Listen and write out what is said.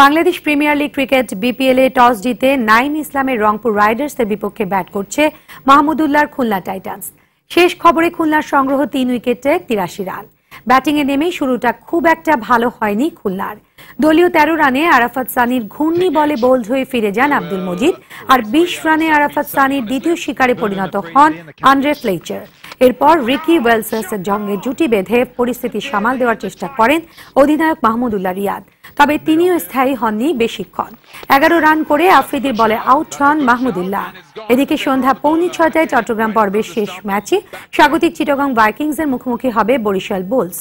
Bangladesh premier league cricket BPL এ toss জিতে নাইম ইসলামের রংপুর রাইডার্স এর বিপক্ষে ব্যাট করছে মাহমুদুল্লাহর খুলনা টাইটান্স শেষ খবরে খুলনার সংগ্রহ তিন উইকেটে তিরাশি রান ব্যাটিংয়ে নেমেই শুরুটা খুব একটা ভালো হয়নি খুলনার দলীয় তেরো রানে আরাফাত সানির ঘূর্ণি বলে বোল্ড হয়ে ফিরে যান আব্দুল মজিদ আর বিশ রানে আরাফাত সানির দ্বিতীয় শিকারে পরিণত হন আন্দ্রে ফ্লেচার এরপর রিকি ওয়েলসের সঙ্গে জুটি বেঁধে পরিস্থিতি সামাল দেওয়ার চেষ্টা করেন অধিনায়ক মাহমুদুল্লাহ রিয়াদ তবে তিনিও স্থায়ী হননি বেশিক্ষণ এগারো রান করে আফ্রিদির বলে আউট হন মাহমুদুল্লাহ এদিকে সন্ধ্যা পৌনে ছটায় চট্টগ্রাম পর্বের শেষ ম্যাচে স্বাগতিক ভাইকিংস ভাইকিংসের মুখোমুখি হবে বরিশাল বুলস